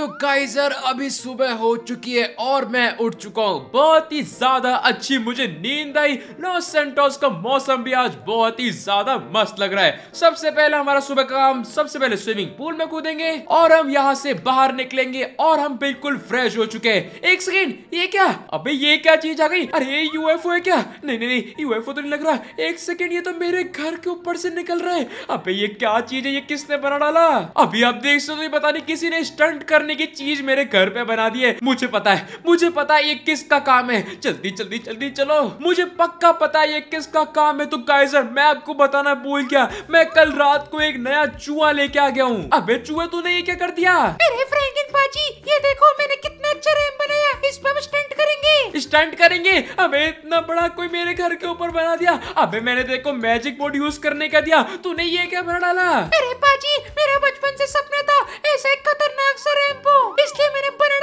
तो गाइजर अभी सुबह हो चुकी है और मैं उठ चुका हूँ बहुत ही ज्यादा अच्छी मुझे नींद आई लॉस सेंटोस का मौसम भी आज बहुत ही ज्यादा मस्त लग रहा है सबसे पहले हमारा सुबह काम सबसे पहले स्विमिंग पूल में कूदेंगे और हम यहाँ से बाहर निकलेंगे और हम बिल्कुल फ्रेश हो चुके हैं एक सेकेंड ये क्या अभी ये क्या चीज आ गई अरे एफ है क्या नहीं नहीं नहीं यूएफओ तो नहीं लग रहा एक सेकेंड ये तो मेरे घर के ऊपर से निकल रहा है अभी ये क्या चीज है ये किसने बना डाला अभी आप देख सकते पता नहीं किसी ने स्टंट करने करने की चीज मेरे घर पे बना दी है मुझे पता है मुझे पता है ये किसका काम है जल्दी जल्दी जल्दी चलो मुझे पक्का पता है ये किसका काम है तो गाइजर मैं आपको बताना भूल गया मैं कल रात को एक नया चूहा लेके आ गया हूँ अबे चूहे तूने ये क्या कर दिया बाजी ये देखो मैंने कितना अच्छा रैम बनाया इस पर स्टंट करेंगे स्टंट करेंगे अबे इतना बड़ा कोई मेरे घर के ऊपर बना दिया अबे मैंने देखो मैजिक बोर्ड यूज करने का दिया तूने ये क्या बना डाला अरे बाजी मेरा बचपन से सपना था ऐसा एक खतरनाक सा रैम इसलिए मैंने बना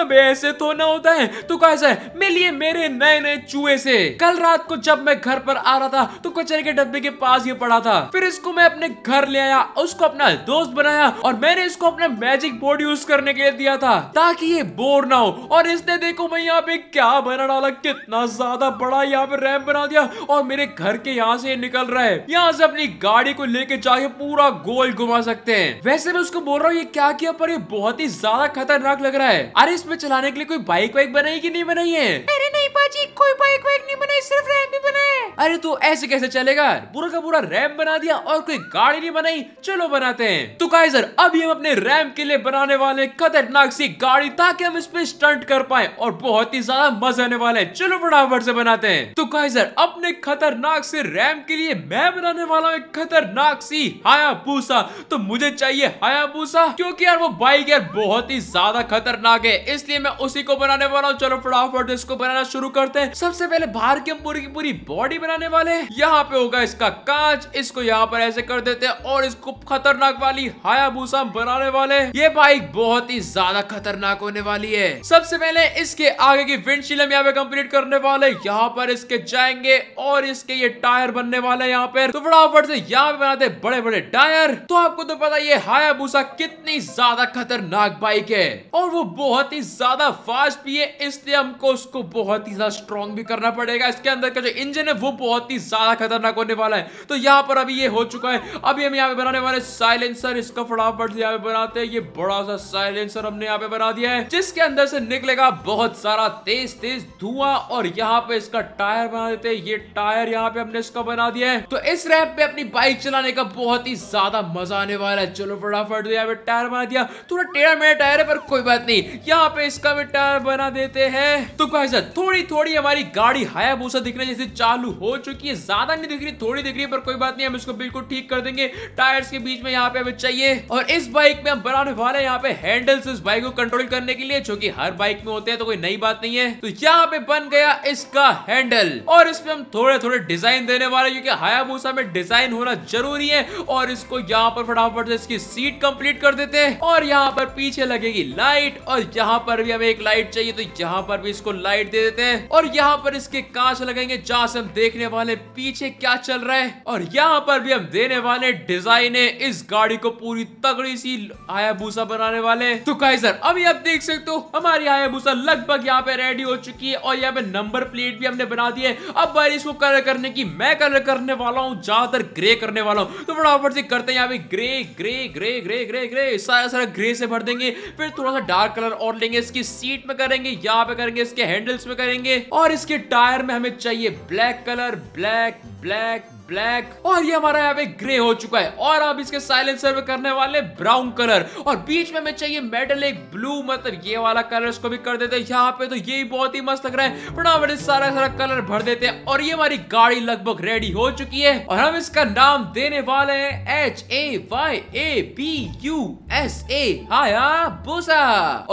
अबे ऐसे तो ना होता है तो है मिलिए मेरे नए नए चूहे से कल रात को जब मैं घर पर आ रहा था तो कचरे के डब्बे के पास ये पड़ा था फिर इसको मैं अपने घर ले आया उसको अपना दोस्त बनाया और मैंने इसको अपना मैजिक बोर्ड यूज करने के लिए दिया था ताकि ये बोर ना हो और इसने देखो मैं यहाँ पे क्या बना डाला कितना ज्यादा बड़ा यहाँ पे रैम बना दिया और मेरे घर के यहाँ से निकल रहा है यहाँ से अपनी गाड़ी को लेके जाके पूरा गोल घुमा सकते हैं वैसे मैं उसको बोल रहा हूँ ये क्या किया पर ये बहुत ही ज्यादा खतरनाक लग रहा है अरे इस इसमें चलाने के लिए कोई बाइक वाइक बनाई की नहीं बनाई है अरे नहीं पाजी कोई बाइक वाइक नहीं बनाई सिर्फ रैम भी बनाए अरे तो ऐसे कैसे चलेगा पूरा का पूरा रैम बना दिया और कोई गाड़ी नहीं बनाई चलो बनाते हैं तो कहा सर अभी हम अपने रैम के लिए बनाने वाले खतरनाक सी गाड़ी ताकि हम इस पे स्टंट कर पाए और बहुत ही ज्यादा मजा आने वाला है चलो फटाफट से बनाते हैं तो कहा सर अपने खतरनाक से रैम के लिए मैं बनाने वाला हूँ खतरनाक सी हायाबूसा तो मुझे चाहिए हायाबूसा क्योंकि यार वो बाइक यार बहुत ही ज्यादा खतरनाक है इसलिए मैं उसी को बनाने वाला हूँ चलो फटाफट इसको बनाना शुरू करते हैं सबसे पहले बाहर की पूरी की पूरी बॉडी बनाने वाले यहाँ पे होगा इसका कांच इसको यहाँ पर ऐसे कर देते हैं और इसको खतरनाक वाली हायाबूसा बनाने वाले ये बाइक बहुत ही ज्यादा खतरनाक होने वाली है सबसे पहले इसके आगे की विंडशील हम यहाँ पे कम्प्लीट करने वाले यहाँ पर इसके जाएंगे और इसके ये टायर बनने वाले यहाँ पे तो फटाफट से यहाँ पे बनाते बड़े बड़े टायर तो आपको तो पता ये हायाबूसा कितनी ज्यादा खतरनाक बाइक है और वो बहुत काफी ज्यादा फास्ट भी है इसलिए हमको उसको बहुत ही ज्यादा स्ट्रॉन्ग भी करना पड़ेगा इसके अंदर का जो इंजन है वो बहुत ही ज्यादा खतरनाक होने वाला है तो यहाँ पर अभी ये हो चुका है अभी हम यहाँ पे बनाने वाले साइलेंसर इसका फटाफट यहाँ पे बनाते हैं ये बड़ा सा साइलेंसर हमने यहाँ पे बना दिया है जिसके अंदर से निकलेगा बहुत सारा तेज तेज धुआं और यहाँ पे इसका टायर बना देते हैं ये टायर यहाँ पे हमने इसका बना दिया है तो इस रैप पे अपनी बाइक चलाने का बहुत ही ज्यादा मजा आने वाला है चलो फटाफट यहाँ पे टायर बना दिया थोड़ा टेढ़ा मेरा टायर है पर कोई बात नहीं यहाँ यहाँ पे इसका भी टायर बना देते हैं तो कैसा थोड़ी थोड़ी हमारी गाड़ी हायाबूसा दिखने जैसे चालू हो चुकी है ज्यादा नहीं दिख रही थोड़ी दिख रही है पर कोई बात नहीं हम इसको बिल्कुल ठीक कर देंगे टायर्स के बीच में यहाँ पे हमें चाहिए और इस बाइक में हम बनाने वाले यहाँ पे हैंडल्स इस बाइक को कंट्रोल करने के लिए जो की हर बाइक में होते हैं तो कोई नई बात नहीं है तो यहाँ पे बन गया इसका हैंडल और इसमें हम थोड़े थोड़े डिजाइन देने वाले क्योंकि हायाबूसा में डिजाइन होना जरूरी है और इसको यहाँ पर फटाफट से इसकी सीट कंप्लीट कर देते हैं और यहाँ पर पीछे लगेगी लाइट और यहाँ यहाँ पर भी हमें एक लाइट चाहिए तो यहाँ पर भी इसको लाइट दे देते हैं और यहाँ पर इसके कांच लगेंगे जहाँ से हम देखने वाले पीछे क्या चल रहा है और यहाँ पर भी हम देने वाले डिजाइन है इस गाड़ी को पूरी तगड़ी सी हायाबूसा बनाने वाले तो कहे सर अभी आप देख सकते हो हमारी हायाबूसा लगभग यहाँ पे रेडी हो चुकी है और यहाँ पे नंबर प्लेट भी हमने बना दी है अब बारी इसको कलर करने की मैं कलर करने वाला हूँ ज्यादातर ग्रे करने वाला हूँ तो फटाफट से करते हैं यहाँ पे grey grey grey grey grey grey सारा सारा ग्रे से भर देंगे फिर थोड़ा सा डार्क कलर और देंगे इसकी सीट में करेंगे यहाँ पे करेंगे इसके हैंडल्स में करेंगे और इसके टायर में हमें चाहिए black colour black black black और ये हमारा यहाँ पे ग्रे हो चुका है और अब इसके साइलेंसर में करने वाले ब्राउन कलर और बीच में चाहिए मेटल एक ब्लू मतलब ये वाला कलर इसको भी कर देते यहाँ पे तो ये बहुत ही मस्त लग रहा है बड़े सारा सारा कलर भर देते हैं और ये हमारी गाड़ी लगभग रेडी हो चुकी है और हम इसका नाम देने वाले हैं H A Y A B U S A Hayabusa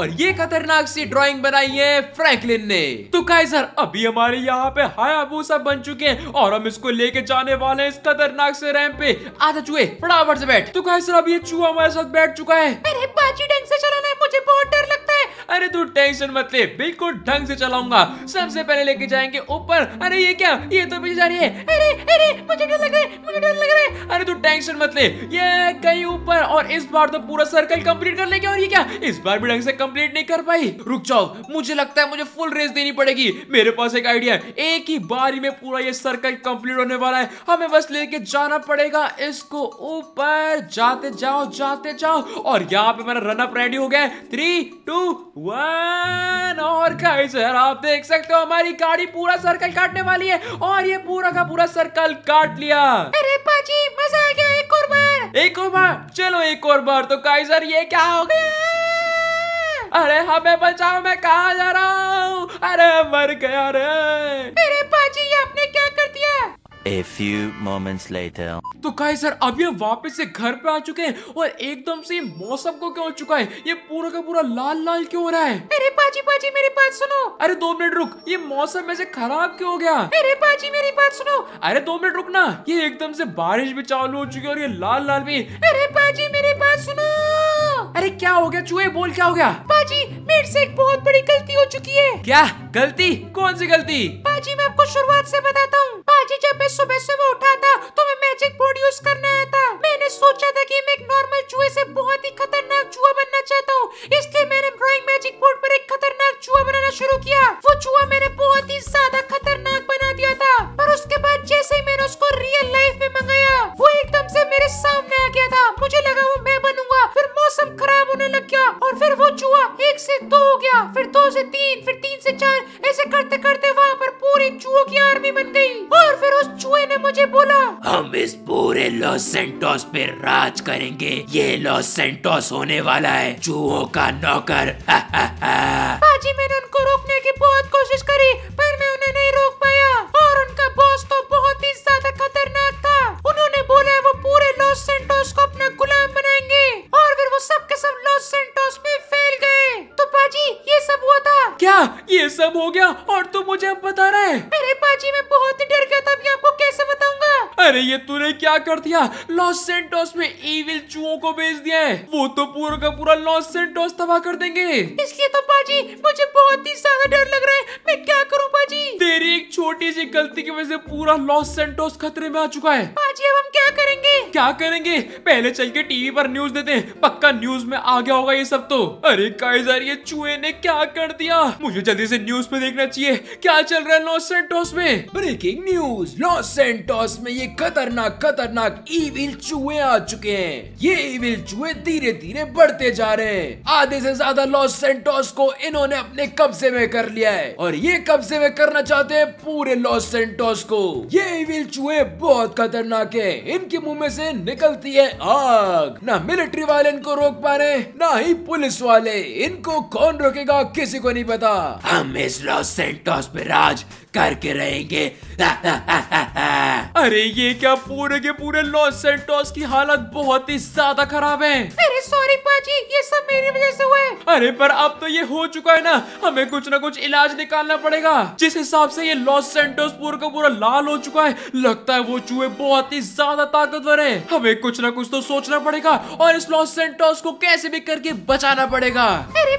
और ये खतरनाक सी ड्राइंग बनाई है फ्रैंकलिन ने तो सर अभी हमारे यहाँ पे हायाबूसा बन चुके हैं और हम इसको लेके जाने वाले इस खतरनाक से रैम पे आधा चुहे फटाफट से बैठ तो गाइस अब ये चूहा हमारे साथ बैठ चुका है अरे बाजी ढंग से चलाना है मुझे बहुत डर लगता है अरे तू टेंशन मत ले बिल्कुल ढंग से चलाऊंगा सबसे पहले लेके जाएंगे ऊपर अरे ये क्या ये तो पीछे जा रही है अरे अरे मुझे डर लग रहा है मुझे डर लग रहा है अरे तू टेंशन मत ले ये कहीं ऊपर और इस बार तो पूरा सर्कल कंप्लीट कर लेगी और ये क्या इस बार भी ढंग से कंप्लीट नहीं कर पाई रुक जाओ मुझे लगता है मुझे फुल रेस देनी पड़ेगी मेरे पास एक आइडिया है एक ही बारी में पूरा ये सर्कल कंप्लीट होने वाला है हमें बस लेके जाना पड़ेगा इसको ऊपर जाते जाओ जाते जाओ और यहाँ पे मेरा रनअप रेडी हो गया थ्री टू वन और गाइस आप देख सकते हो हमारी गाड़ी पूरा सर्कल काटने वाली है और ये पूरा का पूरा सर्कल काट लिया अरे पाजी मजा आ गया एक और बार एक और बार चलो एक और बार तो काइजर ये क्या हो गया अरे हमें बचाओ मैं कहा जा रहा हूँ अरे मर गया रे मेरे पाजी आपने क्या A few moments later. तो कहे सर अभी हम वापस से घर पे आ चुके हैं और एकदम से मौसम को क्यों हो चुका है ये पूरा का पूरा लाल लाल क्यों हो रहा है अरे पाजी पाजी मेरी बात सुनो अरे दो मिनट रुक ये मौसम ऐसे खराब क्यों हो गया अरे पाजी मेरी बात सुनो अरे दो मिनट रुक ना ये एकदम से बारिश भी चालू हो चुकी है और ये लाल लाल भी अरे पाजी मेरी बात सुनो अरे क्या हो गया चूहे बोल क्या हो गया पाजी मेरे से एक बहुत बड़ी गलती हो चुकी है क्या गलती कौन सी गलती पाजी मैं आपको शुरुआत से बताता हूँ पिताजी जब मैं सुबह सुबह उठा था तो मैं मैजिक बोर्ड यूज करने आया था मैंने सोचा था कि मैं एक नॉर्मल चूहे से बहुत ही खतरनाक चूहा बनना चाहता हूँ इसलिए मैंने ड्रॉइंग मैजिक बोर्ड पर एक खतरनाक चूहा बनाना शुरू किया वो चूहा मैंने बहुत ही ज्यादा खतरनाक बना दिया था पर उसके बाद जैसे ही मैंने उसको रियल लाइफ में मंगाया वो एकदम से मेरे सामने आ गया था मुझे लगा वो मैं बनू मौसम खराब होने लग गया और फिर वो चूहा एक से दो हो गया फिर दो से तीन फिर तीन से चार ऐसे करते करते वहाँ पर पूरी चूहो की आर्मी बन गई और फिर उस चूहे ने मुझे बोला हम इस पूरे लॉस सेंटोस पे राज करेंगे ये लॉस सेंटोस होने वाला है चूहो का नौकर हा, हा, हा। बाजी मैंने उनको रोकने क्या कर दिया लॉस सेंटोस में इविल चूहों को भेज दिया है वो तो पूरा का पूरा लॉस सेंटोस तबाह कर देंगे इसलिए तो पाजी मुझे बहुत ही ज्यादा डर लग रहा है मैं क्या करूँ पाजी तेरी एक छोटी सी गलती की वजह से पूरा लॉस सेंटोस खतरे में आ चुका है पाजी अब क्या करेंगे पहले चल के टीवी पर न्यूज देते हैं पक्का न्यूज में आ गया होगा ये सब तो अरे का ये चूहे ने क्या कर दिया मुझे जल्दी से न्यूज पे देखना चाहिए क्या चल रहा है लॉस सेंटोस में ब्रेकिंग न्यूज लॉस सेंटोस में ये खतरनाक खतरनाक ईविल चूहे आ चुके हैं ये ईविल चूहे धीरे धीरे बढ़ते जा रहे हैं आधे से ज्यादा लॉस सेंटोस को इन्होंने अपने कब्जे में कर लिया है और ये कब्जे में करना चाहते हैं पूरे लॉस सेंटोस को ये ईविल चूहे बहुत खतरनाक है इनके मुंह में से से निकलती है आग ना मिलिट्री वाले इनको रोक पा रहे ना ही पुलिस वाले इनको कौन रोकेगा किसी को नहीं पता हम इस लॉस सेंटोस पे राज करके रहेंगे अरे ये क्या पूरे के पूरे लॉस सेंटोस की हालत बहुत ही ज्यादा खराब है अरे सॉरी पाजी ये सब मेरी वजह से हुआ है अरे पर अब तो ये हो चुका है ना हमें कुछ ना कुछ इलाज निकालना पड़ेगा जिस हिसाब से ये लॉस सेंटोस पूरा का पूरा लाल हो चुका है लगता है वो चूहे बहुत ही ज्यादा ताकतवर है हमें कुछ ना कुछ तो सोचना पड़ेगा और इस लॉस सेंटोस को कैसे भी करके बचाना पड़ेगा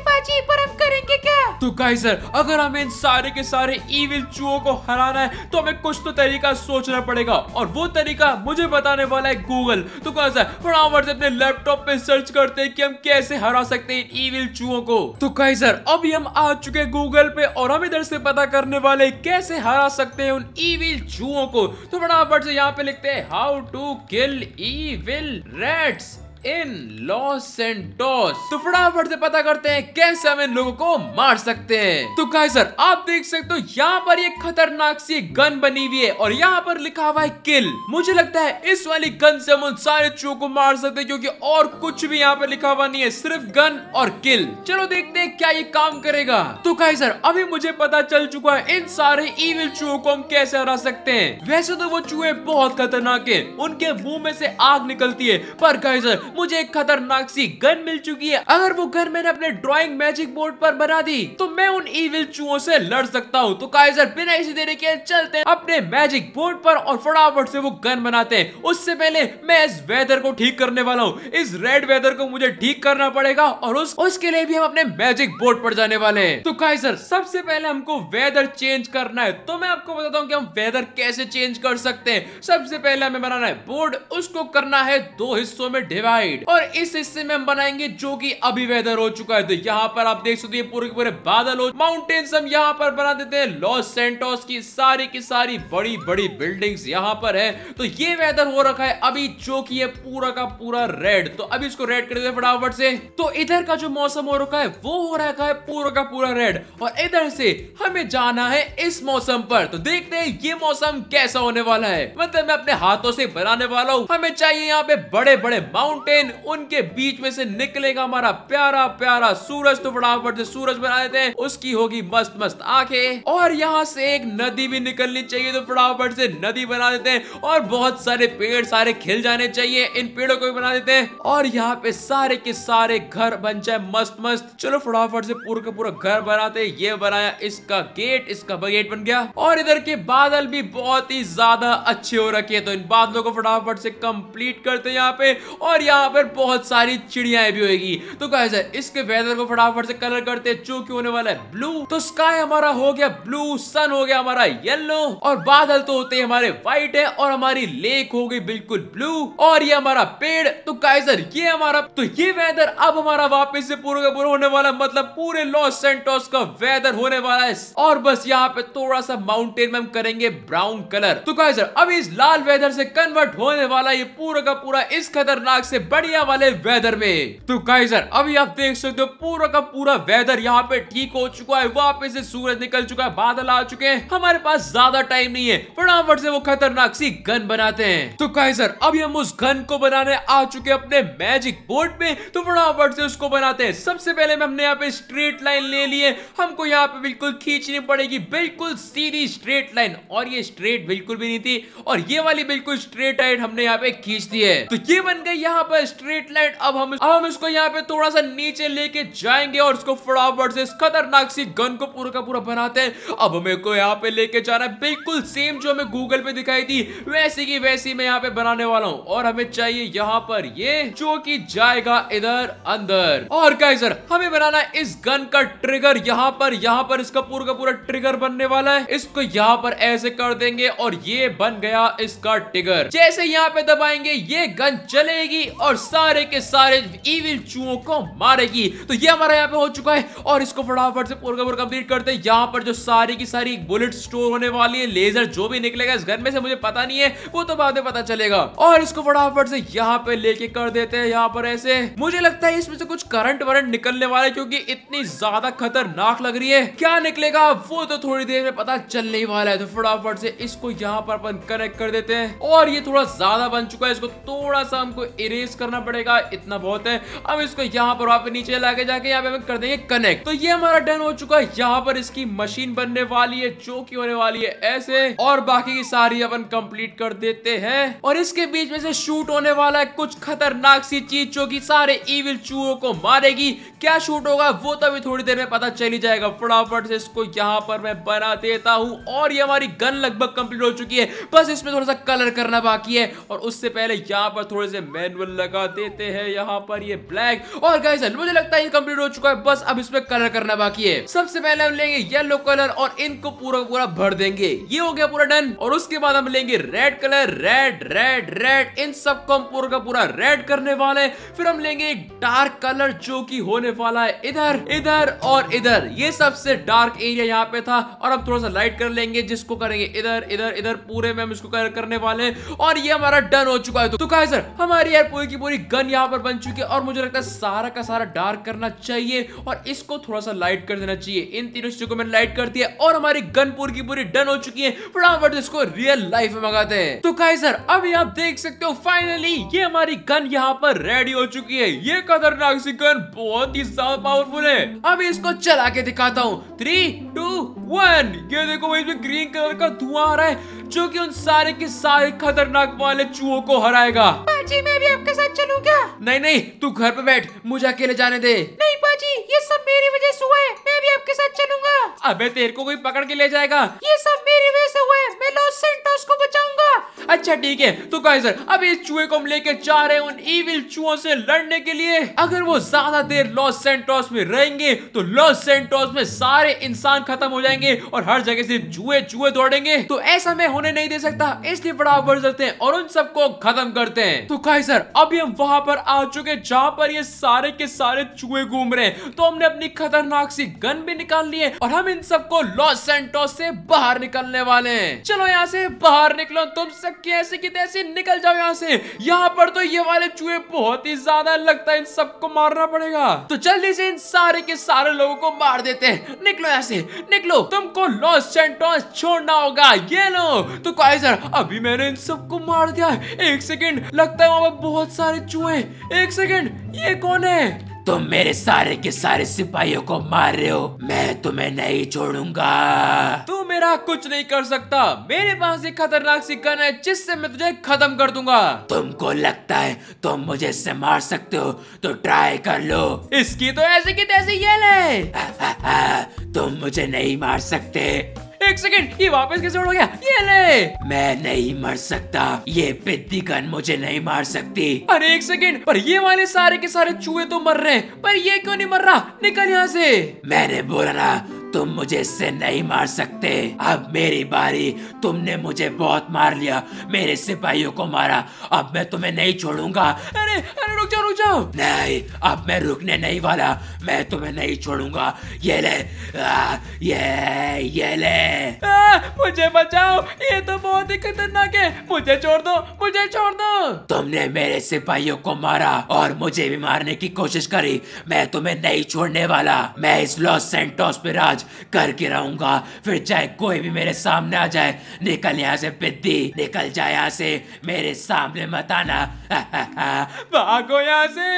पाजी पर हम करेंगे क्या तो सर अगर हमें इन सारे के सारे ईविल चूहों को हराना है तो हमें कुछ तो तरीका सोचना पड़ेगा और वो तरीका मुझे बताने वाला है गूगल तो सर फटाफट से अपने लैपटॉप पे सर्च करते हैं कि हम कैसे हरा सकते हैं ईविल चूहों को तो सर अभी हम आ चुके हैं गूगल पे और हम इधर से पता करने वाले कैसे हरा सकते हैं उन ईविल चूहों को तो फटाफट से यहाँ पे लिखते हैं how to kill evil reds in Los Santos तो फटाफट से पता करते हैं कैसे हम इन लोगों को मार सकते हैं तो गाइस सर आप देख सकते हो यहाँ पर एक खतरनाक सी गन बनी हुई है और यहाँ पर लिखा हुआ है किल मुझे लगता है इस वाली गन से हम उन सारे चूहों को मार सकते हैं क्योंकि और कुछ भी यहाँ पर लिखा हुआ नहीं है सिर्फ गन और किल चलो देखते हैं क्या ये काम करेगा तो कहे सर अभी मुझे पता चल चुका है इन सारे ईविल चूहों को हम कैसे हरा सकते हैं वैसे तो वो चूहे बहुत खतरनाक है उनके मुंह में से आग निकलती है पर कहे सर मुझे एक खतरनाक सी गन मिल चुकी है अगर वो गन मैंने अपने ड्रॉइंग मैजिक बोर्ड पर बना दी तो मैं उन ईविल चूहों से लड़ सकता हूँ तो काइजर बिना इसी देने के चलते अपने मैजिक बोर्ड पर और फटाफट से वो गन बनाते हैं उससे पहले मैं इस वेदर को ठीक करने वाला हूँ इस रेड वेदर को मुझे ठीक करना पड़ेगा और उस उसके लिए भी हम अपने मैजिक बोर्ड पर जाने वाले हैं तो काइजर सबसे पहले हमको वेदर चेंज करना है तो मैं आपको बताता हूँ कि हम वेदर कैसे चेंज कर सकते हैं सबसे पहले हमें बनाना है बोर्ड उसको करना है दो हिस्सों में डिवाइड साइड और इस हिस्से में हम बनाएंगे जो कि अभी वेदर हो चुका है तो यहाँ पर आप देख सकते हैं पूरे के पूरे बादल हो माउंटेन्स हम यहाँ पर बना देते हैं लॉस सेंटोस की सारी की सारी बड़ी बड़ी बिल्डिंग यहाँ पर है तो ये वेदर हो रखा है अभी जो की है पूरा का पूरा रेड तो अभी इसको रेड कर देते फटाफट से तो इधर का जो मौसम हो रखा है वो हो रखा है पूरा का पूरा रेड और इधर से हमें जाना है इस मौसम पर तो देखते हैं ये मौसम कैसा होने वाला है मतलब मैं अपने हाथों से बनाने वाला हूँ हमें चाहिए यहाँ पे बड़े बड़े माउंटेन प्लेन उनके बीच में से निकलेगा हमारा प्यारा प्यारा सूरज तो फटाफट से सूरज बना देते हैं उसकी होगी मस्त मस्त आंखें और यहाँ से एक नदी भी निकलनी चाहिए तो फटाफट से नदी बना देते हैं और बहुत सारे पेड़ सारे खिल जाने चाहिए इन पेड़ों को भी बना देते हैं और यहाँ पे सारे के सारे घर बन जाए मस्त मस्त चलो फटाफट से पूरा का पूरा घर बनाते ये बनाया इसका गेट इसका बगेट बन गया और इधर के बादल भी बहुत ही ज्यादा अच्छे हो रखे तो इन बादलों को फटाफट से कंप्लीट करते हैं यहाँ पे और यहाँ यहाँ पर बहुत सारी चिड़िया भी होगी तो कैसे इसके वेदर को फटाफट से कलर करते जो की होने वाला है ब्लू तो स्काई हमारा हो गया ब्लू सन हो गया हमारा येल्लो और बादल तो होते हमारे व्हाइट है और हमारी लेक हो गई बिल्कुल ब्लू और ये हमारा पेड़ तो काइजर ये हमारा तो ये वेदर अब हमारा वापस से पूरा का पूरा होने वाला मतलब पूरे लॉस सेंटोस का वेदर होने वाला है और बस यहाँ पे थोड़ा सा माउंटेन में हम करेंगे ब्राउन कलर तो काइजर अब इस लाल वेदर से कन्वर्ट होने वाला ये पूरा का पूरा इस खतरनाक से बढ़िया वाले वेदर में तो काइजर अभी आप देख सकते हो पूरा का पूरा वेदर यहाँ पे ठीक हो चुका है वापस से सूरज निकल चुका है बादल आ चुके हैं हमारे पास ज्यादा टाइम नहीं है फटाफट से वो खतरनाक सी गन बनाते हैं तो काइजर अभी हम उस गन को बनाने आ चुके हैं अपने मैजिक बोर्ड में तो फटाफट से उसको बनाते हैं सबसे पहले हमने यहाँ पे स्ट्रेट लाइन ले लिए हमको यहाँ पे बिल्कुल खींचनी पड़ेगी बिल्कुल सीधी स्ट्रेट लाइन और ये स्ट्रेट बिल्कुल भी नहीं थी और ये वाली बिल्कुल स्ट्रेट लाइन हमने यहाँ पे खींच दी है तो ये बन गई यहाँ पर पर स्ट्रीट लाइट अब हम अब हम इसको यहाँ पे थोड़ा सा नीचे लेके जाएंगे और इसको फटाफट से इस खतरनाक सी गन को पूरा का पूरा बनाते हैं अब हमें को यहाँ पे लेके जाना है बिल्कुल सेम जो हमें गूगल पे दिखाई थी वैसी की वैसी मैं यहाँ पे बनाने वाला हूँ और हमें चाहिए यहाँ पर ये जो की जाएगा इधर अंदर और सर हमें बनाना इस गन का ट्रिगर यहाँ पर यहाँ पर इसका पूरा का पूरा ट्रिगर बनने वाला है इसको यहाँ पर ऐसे कर देंगे और ये बन गया इसका ट्रिगर जैसे यहाँ पे दबाएंगे ये गन चलेगी और सारे के सारे इविल चूहों को मारेगी तो ये हमारा यहाँ पे हो चुका है और इसको फटाफट से पूरा पूरा कंप्लीट करते हैं यहाँ पर जो सारी की सारी बुलेट स्टोर होने वाली है लेजर जो भी निकलेगा इस घर में से मुझे पता नहीं है वो तो बाद में पता चलेगा और इसको फटाफट से यहाँ पे लेके कर देते हैं यहाँ पर ऐसे मुझे लगता है इसमें से कुछ करंट वरंट निकलने वाले क्योंकि इतनी ज्यादा खतरनाक लग रही है क्या निकलेगा वो तो थोड़ी देर में पता चलने वाला है तो फटाफट से इसको यहाँ पर कनेक्ट कर देते हैं और ये थोड़ा ज्यादा बन चुका है इसको थोड़ा सा हमको इरेज फिक्स करना पड़ेगा इतना बहुत है अब इसको यहाँ पर वापस नीचे लाके जाके यहाँ पे हम कर देंगे कनेक्ट तो ये हमारा डन हो चुका है यहाँ पर इसकी मशीन बनने वाली है जो की होने वाली है ऐसे और बाकी की सारी अपन कंप्लीट कर देते हैं और इसके बीच में से शूट होने वाला है कुछ खतरनाक सी चीज जो की सारे ईविल चूहो को मारेगी क्या शूट होगा वो तो अभी थोड़ी देर में पता चली जाएगा फटाफट से इसको यहाँ पर मैं बना देता हूँ और ये हमारी गन लगभग कंप्लीट हो चुकी है बस इसमें थोड़ा सा कलर करना बाकी है और उससे पहले यहाँ पर थोड़े से मैनुअल लगा देते हैं यहाँ पर ये ब्लैक और गाइस मुझे लगता है ये कंप्लीट हो चुका है बस अब इसमें कलर करना बाकी है सबसे पहले हम लेंगे येलो कलर और इनको पूरा पूरा भर देंगे ये हो गया पूरा डन और उसके बाद हम लेंगे red colour red red red इन सबको हम पूरा का पूरा रेड करने वाले हैं फिर हम लेंगे एक डार्क कलर जो की होने वाला है इधर इधर और इधर ये सबसे डार्क एरिया यहाँ पे था और अब थोड़ा सा लाइट कर लेंगे जिसको करेंगे इधर इधर इधर पूरे में हम इसको कलर करने वाले हैं और ये हमारा डन हो चुका है तो, तो सर हमारी यार पूरी की पूरी गन यहाँ पर बन चुकी है और मुझे लगता है सारा का सारा डार्क करना चाहिए और इसको थोड़ा सा लाइट कर देना चाहिए इन तीनों चीजों को मैंने लाइट कर दिया और हमारी गन पूरी की पूरी डन हो चुकी है फटाफट इसको रियल लाइफ में मंगाते हैं तो कहा सर अभी आप देख सकते हो फाइनली ये हमारी गन यहाँ पर रेडी हो चुकी है ये खतरनाक सी गन बहुत ही ज्यादा पावरफुल है अभी इसको चला के दिखाता हूँ थ्री टू वन ये देखो इसमें ग्रीन कलर का धुआं आ रहा है जो कि उन सारे के सारे खतरनाक वाले चूहों को हराएगा पाजी मैं भी आपके साथ चलूंगा नहीं नहीं तू घर पे बैठ मुझे अकेले जाने दे नहीं पाजी ये सब मेरी वजह से हुआ है मैं भी आपके साथ चलूंगा अबे तेरे को कोई पकड़ के ले जाएगा ये सब मेरी वजह से हुआ है मैं लॉस सेंटोस को बचाऊंगा अच्छा ठीक है तो कहे सर अब इस चूहे को हम लेके जा रहे हैं उन ईविल चूहों से लड़ने के लिए अगर वो ज्यादा देर लॉस सेंटोस में रहेंगे तो लॉस सेंटोस में सारे इंसान खत्म हो जाएंगे और हर जगह सिर्फ चूहे चूहे दौड़ेंगे तो ऐसा मैं होने नहीं दे सकता इसलिए बड़ा बढ़ जाते हैं और उन सबको खत्म करते हैं तो कहे सर अभी हम वहां पर आ चुके जहाँ पर ये सारे के सारे चूहे घूम रहे हैं तो हमने अपनी खतरनाक सी गन भी निकाल ली है और हम इन सबको लॉस सेंटोस से बाहर निकलने वाले हैं चलो यहाँ से बाहर निकलो तुमसे सकते हैं ऐसे कि तैसे निकल जाओ यहाँ से यहाँ पर तो ये वाले चूहे बहुत ही ज्यादा लगता है इन सबको मारना पड़ेगा तो जल्दी से इन सारे के सारे लोगों को मार देते हैं निकलो यहाँ से निकलो तुमको लॉस सेंटोस छोड़ना होगा ये लो तो काइजर अभी मैंने इन सबको मार दिया एक सेकेंड लगता है वहां पर बहुत सारे चूहे एक सेकेंड ये कौन है तुम तो मेरे सारे के सारे सिपाहियों को मार रहे हो मैं तुम्हें नहीं छोड़ूंगा तू मेरा कुछ नहीं कर सकता मेरे पास एक खतरनाक सिक्कन है जिससे मैं तुझे खत्म कर दूंगा तुमको लगता है तुम मुझे इससे मार सकते हो तो ट्राई कर लो इसकी तो ऐसे की तैसी ये है तुम मुझे नहीं मार सकते एक सेकंड ये वापस कैसे उड़ गया ये ले मैं नहीं मर सकता ये पिद्दी गन मुझे नहीं मार सकती अरे एक सेकंड पर ये वाले सारे के सारे चूहे तो मर रहे हैं पर ये क्यों नहीं मर रहा निकल यहाँ से मैंने बोला ना तुम मुझे इससे नहीं मार सकते अब मेरी बारी तुमने मुझे बहुत मार लिया मेरे सिपाहियों को मारा अब मैं तुम्हें नहीं छोड़ूंगा अरे अरे रुक जाओ रुक जाओ नहीं अब मैं रुकने नहीं वाला मैं तुम्हें नहीं छोड़ूंगा ये ले आ, ये ये ले आ, मुझे बचाओ ये तो बहुत ही खतरनाक है मुझे छोड़ दो मुझे छोड़ दो तुमने मेरे सिपाहियों को मारा और मुझे भी मारने की कोशिश करी मैं तुम्हें नहीं छोड़ने वाला मैं इस लॉस सेंटोस पे राज करके रहूंगा फिर चाहे कोई भी मेरे सामने आ जाए निकल यहाँ से बिद्दी निकल जाए यहाँ से मेरे सामने मत आना भागो यहाँ से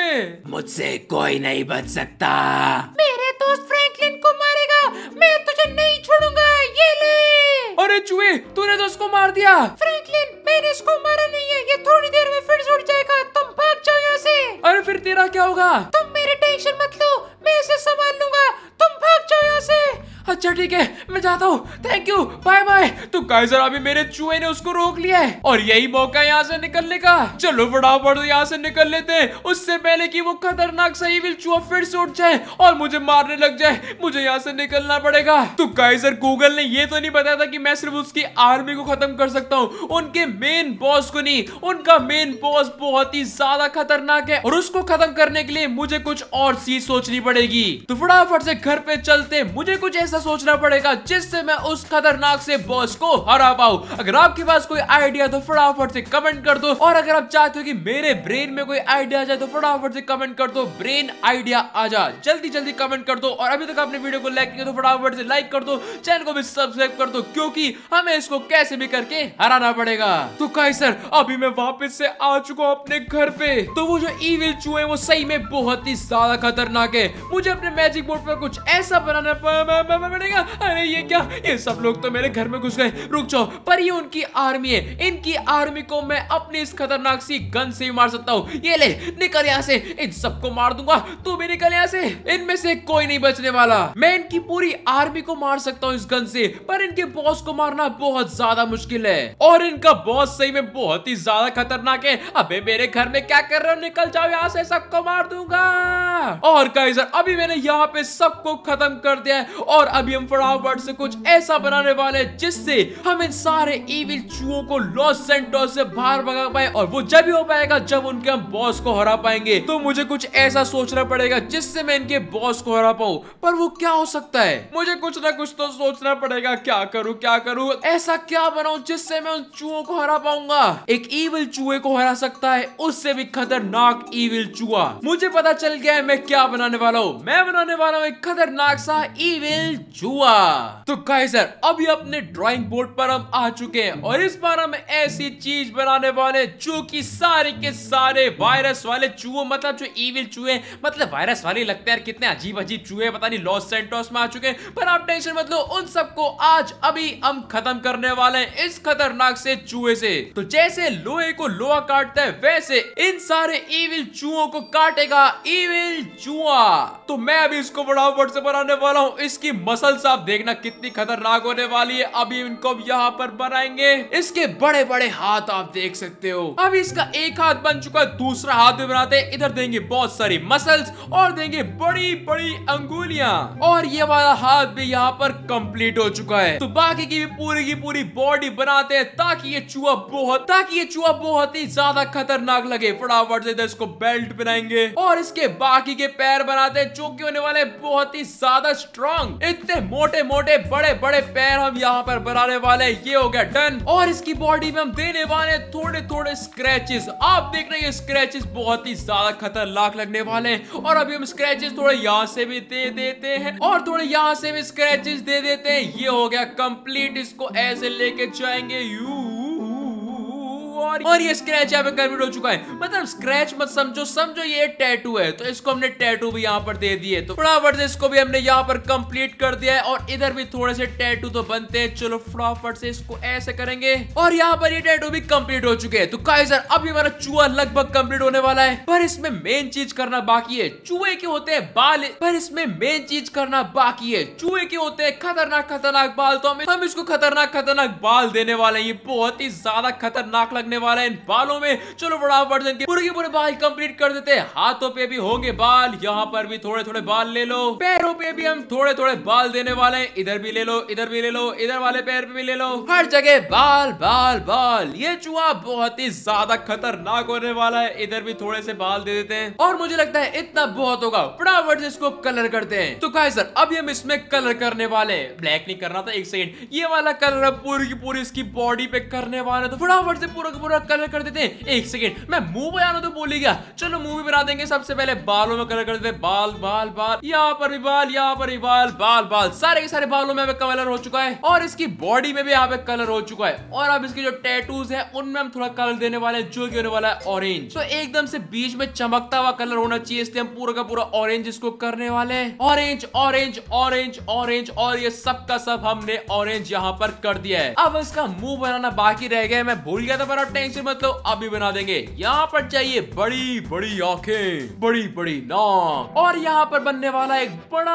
मुझसे कोई नहीं बच सकता मेरे दोस्त फ्रैंकलिन को मारेगा मैं तुझे नहीं छोड़ूंगा ये ले अरे चुहे तूने तो उसको मार दिया फ्रैंकलिन मैंने इसको मारा नहीं है ये थोड़ी देर में फिर जुड़ जाएगा तुम भाग जाओ यहाँ से अरे फिर तेरा क्या होगा तुम मेरे टेंशन मत लो मैं ठीक है मैं जाता हूँ थैंक यू बाय बाय तो काइजर अभी मेरे चूहे ने उसको रोक लिया है और यही मौका है यहाँ से निकलने का चलो फटाफट यहाँ से निकल लेते हैं उससे पहले की वो खतरनाक सही विल चूह फिर से उठ जाए और मुझे मारने लग जाए मुझे यहाँ से निकलना पड़ेगा तो काइजर गूगल ने ये तो नहीं बताया था की मैं सिर्फ उसकी आर्मी को खत्म कर सकता हूँ उनके मेन बॉस को नहीं उनका मेन बॉस बहुत ही ज्यादा खतरनाक है और उसको खत्म करने के लिए मुझे कुछ और चीज सोचनी पड़ेगी तो फटाफट से घर पे चलते मुझे कुछ ऐसा सोच सोचना पड़ेगा जिससे मैं उस खतरनाक से बॉस को हरा पाऊ अगर आपके पास कोई आइडिया तो फटाफट से कमेंट कर दो और अगर आप चाहते हो कि मेरे ब्रेन में कोई आइडिया आ जाए तो फटाफट से कमेंट कर दो ब्रेन आइडिया आ जा जल्दी जल्दी कमेंट कर दो और अभी तक आपने वीडियो को लाइक किया तो फटाफट से लाइक कर दो चैनल को भी सब्सक्राइब कर दो क्योंकि हमें इसको कैसे भी करके हराना पड़ेगा तो कहीं सर अभी मैं वापस से आ चुका हूँ अपने घर पे तो वो जो ईविल चूहे वो सही में बहुत ही ज्यादा खतरनाक है मुझे अपने मैजिक बोर्ड पर कुछ ऐसा बनाना पड़ा पड़ेगा अरे ये क्या ये सब लोग तो मेरे घर में घुस गए रुक जाओ पर ये उनकी आर्मी है इनकी आर्मी को मैं अपनी इस खतरनाक सी गन से मार सकता हूँ ये ले निकल यहाँ से इन सबको मार दूंगा तू भी निकल यहाँ से इनमें से कोई नहीं बचने वाला मैं इनकी पूरी आर्मी को मार सकता हूँ इस गन से पर इनके बॉस को मारना बहुत ज्यादा मुश्किल है और इनका बॉस सही में बहुत ही ज्यादा खतरनाक है अबे मेरे घर में क्या कर रहे हो निकल जाओ यहाँ से सबको मार दूंगा और कई अभी मैंने यहाँ पे सबको खत्म कर दिया है और अभी हम फटाफट से कुछ ऐसा बनाने वाले हैं जिससे हम इन सारे इविल चूहों को लॉस सेंटोस से बाहर भगा पाए और वो जब हो पाएगा जब उनके हम बॉस को हरा पाएंगे तो मुझे कुछ ऐसा सोचना पड़ेगा जिससे मैं इनके बॉस को हरा पाऊं पर वो क्या हो सकता है मुझे कुछ ना कुछ तो सोचना पड़ेगा क्या करूं क्या करूं ऐसा क्या बनाऊं जिससे मैं उन चूहों को हरा पाऊंगा एक ईविल चूहे को हरा सकता है उससे भी खतरनाक ईविल चूहा मुझे पता चल गया है मैं क्या बनाने वाला हूँ मैं बनाने वाला हूँ एक खतरनाक सा ईविल चूह हुआ तो गाइस सर अभी अपने ड्राइंग बोर्ड पर हम आ चुके हैं और इस बार हम ऐसी चीज बनाने वाले जो कि सारे के सारे वायरस वाले चूहो मतलब जो ईविल चूहे मतलब वायरस वाले लगते हैं कितने अजीब अजीब चूहे पता नहीं लॉस सेंटोस में आ चुके हैं पर आप टेंशन मत लो उन सबको आज अभी हम खत्म करने वाले हैं इस खतरनाक से चूहे से तो जैसे लोहे को लोहा काटता है वैसे इन सारे ईविल चूहों को काटेगा ईविल चूहा तो मैं अभी इसको फटाफट से बनाने वाला हूँ इसकी मसल गर्ल्स आप देखना कितनी खतरनाक होने वाली है अभी इनको यहाँ पर बनाएंगे इसके बड़े बड़े हाथ आप देख सकते हो अभी इसका एक हाथ बन चुका है दूसरा हाथ भी बनाते हैं इधर देंगे बहुत सारी मसल्स और देंगे बड़ी बड़ी अंगुलिया और ये वाला हाथ भी यहाँ पर कंप्लीट हो चुका है तो बाकी की भी पूरी की पूरी बॉडी बनाते हैं ताकि ये चुहा बहुत ताकि ये चुहा बहुत ही ज्यादा खतरनाक लगे फटाफट से इसको बेल्ट बनाएंगे और इसके बाकी के पैर बनाते हैं जो की होने वाले बहुत ही ज्यादा स्ट्रॉन्ग इतने मोटे मोटे बड़े बड़े पैर हम यहाँ पर बनाने वाले ये हो गया डन और इसकी बॉडी में हम देने वाले थोड़े थोड़े स्क्रेचेस आप देख रहे हैं स्क्रेचेस बहुत ही ज्यादा खतरनाक लगने वाले हैं और अभी हम स्क्रेचेस थोड़े यहाँ से भी दे देते हैं और थोड़े यहाँ से भी स्क्रेचेस दे देते हैं ये हो गया कंप्लीट इसको ऐसे लेके जाएंगे यू और और ये स्क्रैच यहाँ पे कन्वर्ट हो चुका है मतलब स्क्रैच मत समझो समझो ये टैटू है तो इसको हमने टैटू भी यहाँ पर दे दिए तो फटाफट से इसको भी हमने यहाँ पर कंप्लीट कर दिया है और इधर भी थोड़े से टैटू तो बनते हैं चलो फटाफट से इसको ऐसे करेंगे और यहाँ पर ये टैटू भी कम्प्लीट हो चुके हैं तो काइजर अभी हमारा चूहा लगभग कम्प्लीट होने वाला है पर इसमें मेन चीज करना बाकी है चूहे के होते हैं बाल पर इसमें मेन चीज करना बाकी है चूहे के होते हैं खतरनाक खतरनाक बाल तो हम हम इसको खतरनाक खतरनाक बाल देने वाले हैं ये बहुत ही ज्यादा खतरनाक लग लगने वाला है इन बालों में चलो बड़ा वर्जन के पूरे के पूरे बाल कंप्लीट कर देते हाथों पे भी होंगे बाल यहाँ पर भी थोड़े थोड़े बाल ले लो पैरों पे भी हम थोड़े थोड़े बाल देने वाले हैं इधर भी ले लो इधर भी ले लो इधर वाले पैर पे भी ले लो हर जगह बाल बाल बाल ये चूहा बहुत ही ज्यादा खतरनाक होने वाला है इधर भी थोड़े से बाल दे देते हैं और मुझे लगता है इतना बहुत होगा बड़ा वर्जन इसको कलर करते हैं तो कहा सर अभी हम इसमें कलर करने वाले ब्लैक नहीं करना था एक सेकेंड ये वाला कलर पूरी की पूरी इसकी बॉडी पे करने वाले तो फटाफट से पूरा को पूरा कलर कर देते हैं एक सेकेंड मैं मुंह बनाना तो बोली गया चलो मुंह भी बना देंगे सबसे पहले बालों में कलर कर देते बाल बाल बाल यहाँ पर भी बाल यहाँ पर भी बाल बाल बाल सारे के सारे बालों में कलर हो चुका है और इसकी बॉडी में भी यहाँ पे कलर हो चुका है और अब इसके जो टैटूज है उनमें हम थोड़ा कलर देने वाले जो की होने वाला है ऑरेंज तो एकदम से बीच में चमकता हुआ कलर होना चाहिए इसलिए हम पूरा का पूरा ऑरेंज इसको करने वाले हैं ऑरेंज ऑरेंज ऑरेंज ऑरेंज और ये सब का सब हमने ऑरेंज यहाँ पर कर दिया है अब इसका मुंह बनाना बाकी रह गया मैं भूल गया था टैंक से मतलब अभी बना देंगे यहाँ पर चाहिए बड़ी बड़ी आंखें बड़ी बड़ी नाक और यहाँ पर बनने वाला एक बड़ा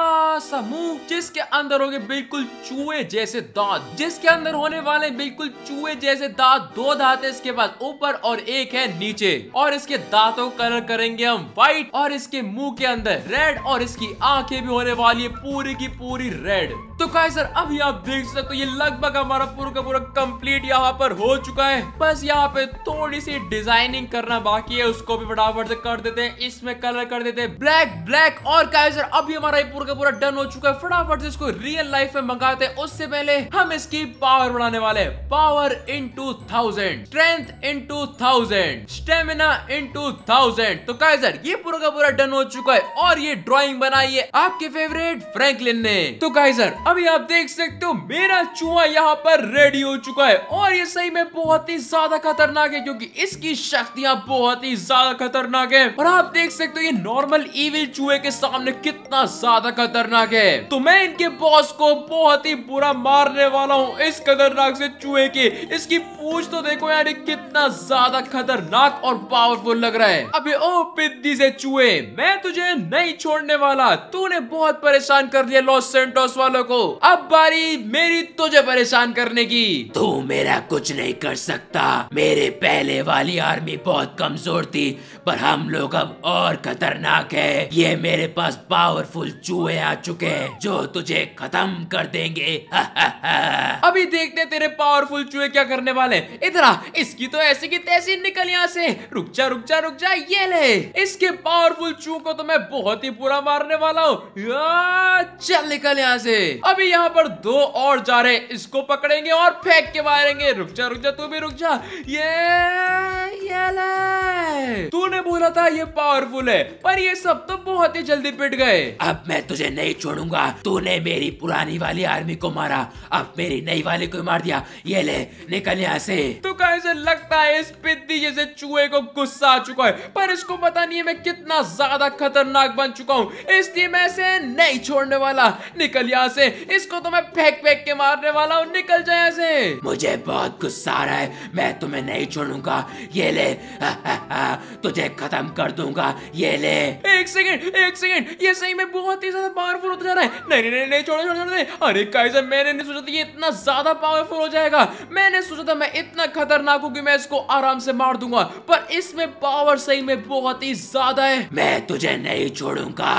सा मुंह जिसके अंदर होंगे बिल्कुल चूहे जैसे दांत जिसके अंदर होने वाले बिल्कुल चूहे जैसे दांत दो दांत है इसके पास ऊपर और एक है नीचे और इसके दांतों का कलर करेंगे हम व्हाइट और इसके मुंह के अंदर रेड और इसकी आंखें भी होने वाली है पूरी की पूरी रेड तो कहे सर अभी आप देख सकते हो ये लगभग हमारा पूरा का पूरा कंप्लीट यहाँ पर हो चुका है बस यहाँ यहाँ पे थोड़ी सी डिजाइनिंग करना बाकी है उसको भी फटाफट से कर देते हैं इसमें कलर कर देते हैं ब्लैक ब्लैक और काइजर अभी हमारा पूरा का पूरा डन हो चुका है फटाफट से इसको रियल लाइफ में मंगाते हैं उससे पहले हम इसकी पावर बढ़ाने वाले power in two thousand strength in two thousand stamina in two thousand तो काइजर ये पूरा का पूरा डन हो चुका है और ये ड्रॉइंग बनाई है आपके फेवरेट फ्रेंकलिन ने तो काइजर अभी आप देख सकते हो मेरा चूहा यहाँ पर रेडी हो चुका है और ये सही में बहुत ही ज्यादा खतरनाक है क्योंकि इसकी शक्तियां बहुत ही ज्यादा खतरनाक है और आप देख सकते हो ये नॉर्मल इविल चूहे के सामने कितना ज्यादा खतरनाक है तो मैं इनके बॉस को बहुत ही बुरा मारने वाला हूँ इस खतरनाक से चूहे की इसकी पूछ तो देखो यार कितना ज्यादा खतरनाक और पावरफुल लग रहा है अभी ओ पिद्दी से चूहे मैं तुझे नहीं छोड़ने वाला तूने बहुत परेशान कर दिया लॉस सेंटोस वालों को अब बारी मेरी तुझे परेशान करने की तू मेरा कुछ नहीं कर सकता मेरे पहले वाली आर्मी बहुत कमजोर थी पर हम लोग अब और खतरनाक है ये मेरे पास पावरफुल चूहे आ चुके हैं जो तुझे खत्म कर देंगे अभी देखते तेरे पावरफुल चूहे क्या करने वाले इधर इसकी तो ऐसी की तैसी निकल यहाँ से रुक जा रुक जा रुक जा ये ले इसके पावरफुल चूह को तो मैं बहुत ही बुरा मारने वाला हूँ हाँ, चल निकल यहाँ से अभी यहाँ पर दो और जा रहे इसको पकड़ेंगे और फेंक के मारेंगे रुक जा रुक जा तू भी रुक जा ये ये तूने बोला था ये पावरफुल है पर ये सब तो बहुत ही जल्दी पिट गए अब मैं तुझे नहीं छोड़ूंगा तूने मेरी पुरानी वाली आर्मी को मारा अब मेरी नई वाली को मार दिया ये ले निकल यहाँ से तो कैसे लगता है इस पिद्दी जैसे चूहे को गुस्सा आ चुका है पर इसको पता नहीं है मैं कितना ज्यादा खतरनाक बन चुका हूँ इसलिए मैं इसे नहीं छोड़ने वाला निकल यहाँ से इसको तो मैं फेंक फेंक के मारने वाला हूँ निकल जाए ऐसे मुझे बहुत गुस्सा आ रहा है मैं तुम्हें तुम्हें नहीं छोड़ूंगा ये ले आ, आ, आ, तुझे खत्म कर दूंगा ये ले एक सेकंड एक सेकंड ये सही में बहुत ही ज्यादा पावरफुल होता जा रहा है नहीं नहीं नहीं, नहीं छोड़ो छोड़ो छोड़ो अरे कैसे मैंने नहीं सोचा था ये इतना ज्यादा पावरफुल हो जाएगा मैंने सोचा था मैं इतना खतरनाक हूँ की मैं इसको आराम से मार दूंगा पर इसमें पावर सही में बहुत ही ज्यादा है मैं तुझे नहीं छोड़ूंगा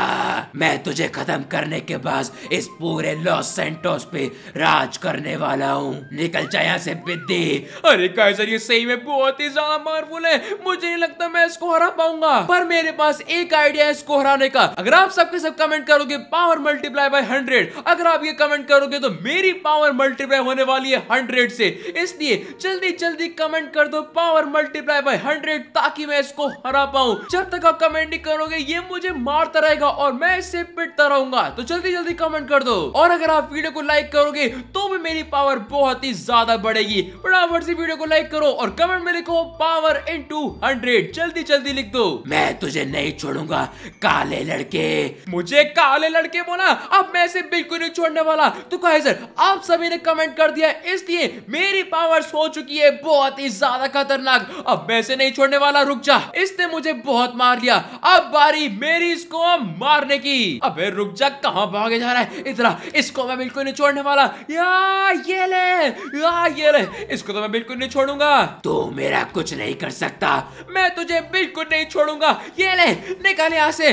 मैं तुझे खत्म करने के बाद इस पूरे लॉस सेंटोस पे राज करने वाला हूँ निकल जाए यहाँ से बिद्दी अरे कैसे ये सही में बहुत ही ज्यादा पावरफुल है मुझे नहीं लगता मैं इसको हरा पाऊंगा पर मेरे पास एक आइडिया है इसको हराने का अगर आप सबके सब कमेंट करोगे पावर मल्टीप्लाई बाय हंड्रेड अगर आप ये कमेंट करोगे तो मेरी पावर मल्टीप्लाई होने वाली है हंड्रेड से इसलिए जल्दी जल्दी कमेंट कर दो पावर मल्टीप्लाई बाय हंड्रेड ताकि मैं इसको हरा पाऊं जब तक आप कमेंट नहीं करोगे ये मुझे मारता रहेगा और मैं इससे पिटता रहूंगा तो जल्दी जल्दी कमेंट कर दो और अगर आप वीडियो को लाइक करोगे तो भी मेरी पावर बहुत ही ज्यादा बढ़ेगी बड़ा से वीडियो को लाइक करो और कमेंट में लिखो पावर इन टू हंड्रेड जल्दी जल्दी लिख दो मैं तुझे नहीं छोड़ूंगा काले लड़के मुझे काले लड़के बोला अब मैं इसे बिल्कुल नहीं छोड़ने वाला तो सर आप सभी ने कमेंट कर दिया इसलिए मेरी पावर हो चुकी है बहुत ही ज्यादा खतरनाक अब मैं इसे नहीं छोड़ने वाला रुक जा इसने मुझे बहुत मार लिया अब बारी मेरी इसको मारने की अब रुक जा कहा भागे जा रहा है इतना इसको मैं बिल्कुल नहीं छोड़ने वाला या ये ले या ये ले इसको तो मैं बिल्कुल नहीं छोड़ूंगा तू मेरा कुछ नहीं कर सकता मैं तुझे बिल्कुल नहीं छोड़ूंगा ये ले निकाल यहाँ से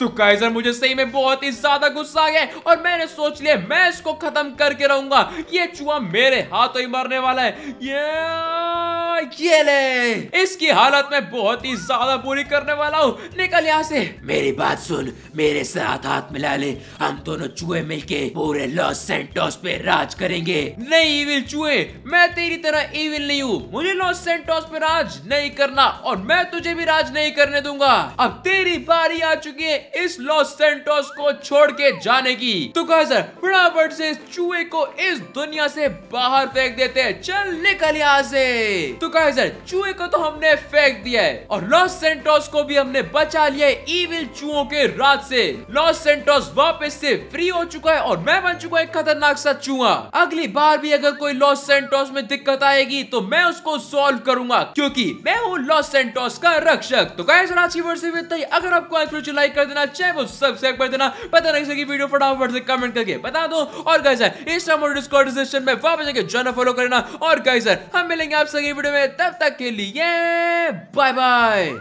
तो काइजर मुझे सही में बहुत ही ज्यादा गुस्सा आ गया और मैंने सोच लिया मैं इसको खत्म करके रहूंगा ये चूहा मेरे हाथों ही मरने वाला है ये ये ले इसकी हालत में बहुत ही ज्यादा बुरी करने वाला हूँ निकल यहाँ से मेरी बात सुन मेरे साथ हाथ मिला ले हम दोनों चूहे मिलके पूरे लॉस सेंटोस पे राज करेंगे नहीं इविल चूहे मैं तेरी तरह इविल नहीं नहीं हूँ मुझे लॉस सेंटोस पे राज नहीं करना और मैं तुझे भी राज नहीं करने दूंगा अब तेरी बारी आ चुकी है इस लॉस सेंटोस को छोड़ के जाने की तो कहा सर फटाफट से इस चूहे को इस दुनिया से बाहर फेंक देते हैं चल निकल यहाँ से तो कहा सर चूहे को तो हमने फेंक दिया है और लॉस सेंटोस को भी हमने बचा लिया है इविल चूहों के राज से लॉस सेंटोस वापस से फ्री हो चुका है और मैं बन चुका एक खतरनाक सा चूहा अगली बार भी अगर कोई लॉस सेंटोस में दिक्कत आएगी तो मैं उसको सॉल्व करूंगा क्योंकि मैं हूँ लॉस एंटोस का रक्षक तो गाइस और वर्ष इतना अगर आपको आज वीडियो लाइक कर देना चाहे वो सब्सक्राइब कर देना पता नहीं सके वीडियो फटाफट से कमेंट करके बता दो और गाइस इंस्टाग्राम और डिस्कॉर्ड सेशन में वापस जाके जॉइन फॉलो करना और गाइस हम मिलेंगे आप सभी वीडियो में तब तक के लिए बाय बाय